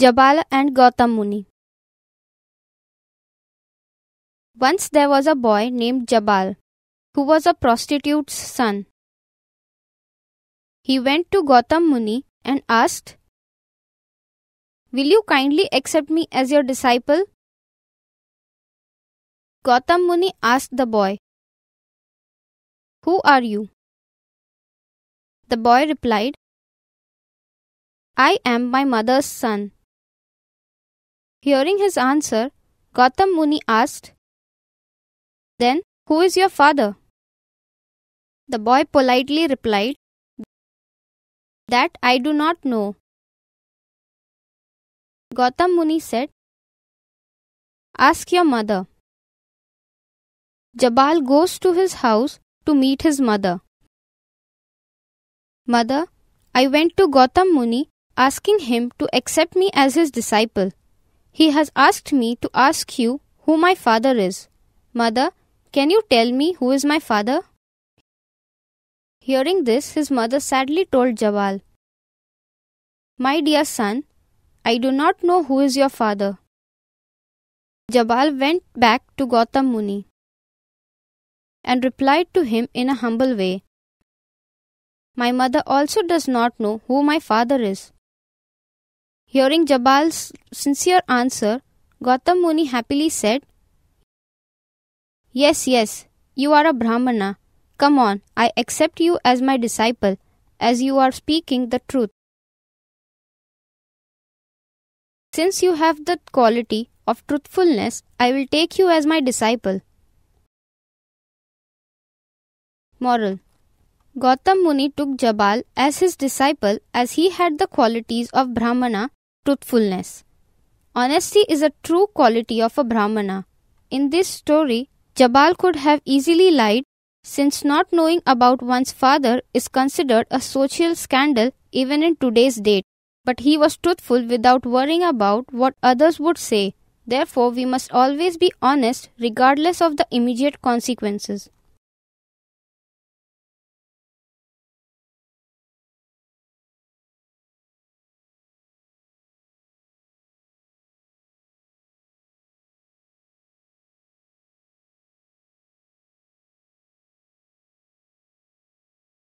Jabala and Gautam Muni. Once there was a boy named Jabal, who was a prostitute's son. He went to Gautam Muni and asked, Will you kindly accept me as your disciple? Gautam Muni asked the boy, Who are you? The boy replied, I am my mother's son. Hearing his answer, Gautam Muni asked, Then who is your father? The boy politely replied, That I do not know. Gautam Muni said, Ask your mother. Jabal goes to his house to meet his mother. Mother, I went to Gautam Muni asking him to accept me as his disciple. He has asked me to ask you who my father is. Mother, can you tell me who is my father? Hearing this, his mother sadly told Jawal, My dear son, I do not know who is your father. Jabal went back to Gautam Muni and replied to him in a humble way, My mother also does not know who my father is. Hearing Jabal's sincere answer, Gautam Muni happily said, Yes, yes, you are a Brahmana. Come on, I accept you as my disciple, as you are speaking the truth. Since you have the quality of truthfulness, I will take you as my disciple. Moral Gautam Muni took Jabal as his disciple as he had the qualities of Brahmana truthfulness. Honesty is a true quality of a Brahmana. In this story, Jabal could have easily lied since not knowing about one's father is considered a social scandal even in today's date. But he was truthful without worrying about what others would say. Therefore, we must always be honest regardless of the immediate consequences.